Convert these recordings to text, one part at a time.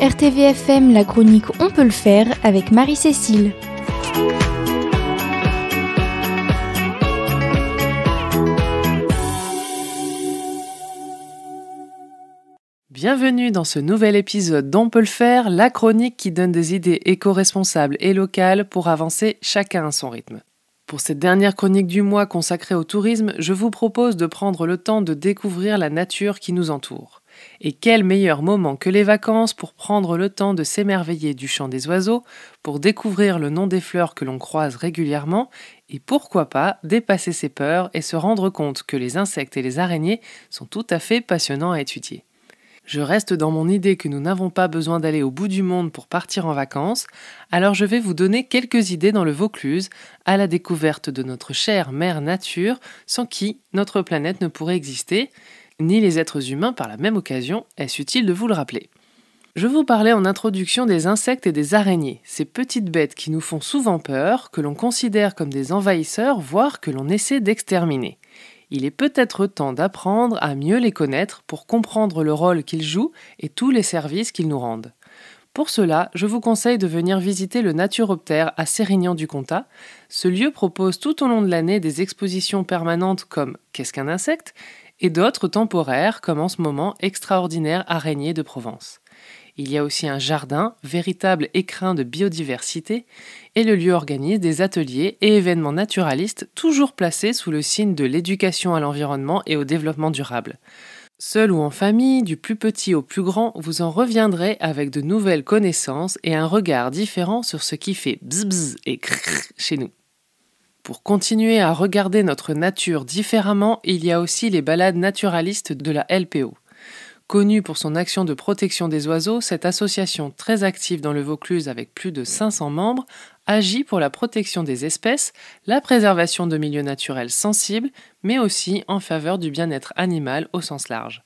RTVFM, la chronique On peut le faire avec Marie-Cécile. Bienvenue dans ce nouvel épisode d'On peut le faire, la chronique qui donne des idées éco-responsables et locales pour avancer chacun à son rythme. Pour cette dernière chronique du mois consacrée au tourisme, je vous propose de prendre le temps de découvrir la nature qui nous entoure. Et quel meilleur moment que les vacances pour prendre le temps de s'émerveiller du chant des oiseaux, pour découvrir le nom des fleurs que l'on croise régulièrement, et pourquoi pas dépasser ses peurs et se rendre compte que les insectes et les araignées sont tout à fait passionnants à étudier. Je reste dans mon idée que nous n'avons pas besoin d'aller au bout du monde pour partir en vacances, alors je vais vous donner quelques idées dans le Vaucluse, à la découverte de notre chère mère nature, sans qui notre planète ne pourrait exister ni les êtres humains par la même occasion, est-ce utile de vous le rappeler Je vous parlais en introduction des insectes et des araignées, ces petites bêtes qui nous font souvent peur, que l'on considère comme des envahisseurs, voire que l'on essaie d'exterminer. Il est peut-être temps d'apprendre à mieux les connaître pour comprendre le rôle qu'ils jouent et tous les services qu'ils nous rendent. Pour cela, je vous conseille de venir visiter le Naturoptère à Sérignan-du-Comtat. Ce lieu propose tout au long de l'année des expositions permanentes comme Qu'est-ce qu'un insecte et d'autres temporaires comme en ce moment Extraordinaire araignée de Provence. Il y a aussi un jardin, véritable écrin de biodiversité, et le lieu organise des ateliers et événements naturalistes toujours placés sous le signe de l'éducation à l'environnement et au développement durable. Seul ou en famille, du plus petit au plus grand, vous en reviendrez avec de nouvelles connaissances et un regard différent sur ce qui fait bzz, et crrr chez nous. Pour continuer à regarder notre nature différemment, il y a aussi les balades naturalistes de la LPO. Connue pour son action de protection des oiseaux, cette association très active dans le Vaucluse avec plus de 500 membres agit pour la protection des espèces, la préservation de milieux naturels sensibles, mais aussi en faveur du bien-être animal au sens large.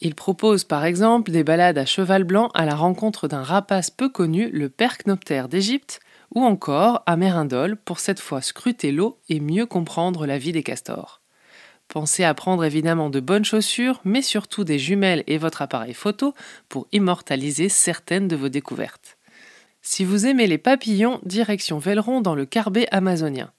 Il propose par exemple des balades à cheval blanc à la rencontre d'un rapace peu connu, le percnoptère d'Égypte, ou encore à Mérindole pour cette fois scruter l'eau et mieux comprendre la vie des castors. Pensez à prendre évidemment de bonnes chaussures, mais surtout des jumelles et votre appareil photo pour immortaliser certaines de vos découvertes. Si vous aimez les papillons, direction Velleron dans le Carbet amazonien.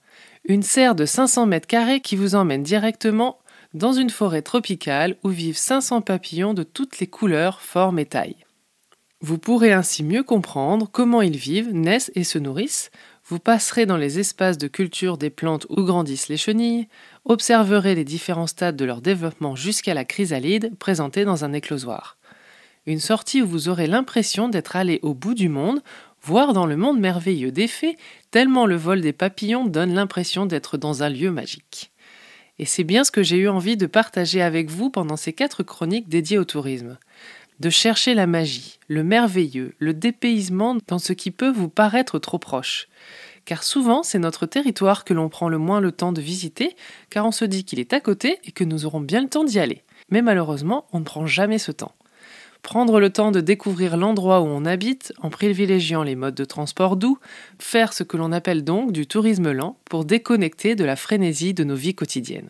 Une serre de 500 mètres carrés qui vous emmène directement dans une forêt tropicale où vivent 500 papillons de toutes les couleurs, formes et tailles. Vous pourrez ainsi mieux comprendre comment ils vivent, naissent et se nourrissent, vous passerez dans les espaces de culture des plantes où grandissent les chenilles, observerez les différents stades de leur développement jusqu'à la chrysalide présentée dans un éclosoir. Une sortie où vous aurez l'impression d'être allé au bout du monde, voire dans le monde merveilleux des fées, tellement le vol des papillons donne l'impression d'être dans un lieu magique. Et c'est bien ce que j'ai eu envie de partager avec vous pendant ces quatre chroniques dédiées au tourisme de chercher la magie, le merveilleux, le dépaysement dans ce qui peut vous paraître trop proche. Car souvent, c'est notre territoire que l'on prend le moins le temps de visiter, car on se dit qu'il est à côté et que nous aurons bien le temps d'y aller. Mais malheureusement, on ne prend jamais ce temps. Prendre le temps de découvrir l'endroit où on habite en privilégiant les modes de transport doux, faire ce que l'on appelle donc du tourisme lent pour déconnecter de la frénésie de nos vies quotidiennes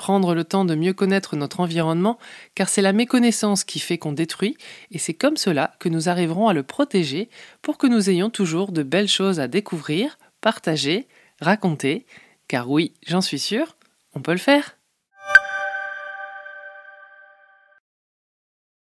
prendre le temps de mieux connaître notre environnement, car c'est la méconnaissance qui fait qu'on détruit, et c'est comme cela que nous arriverons à le protéger pour que nous ayons toujours de belles choses à découvrir, partager, raconter, car oui, j'en suis sûre, on peut le faire.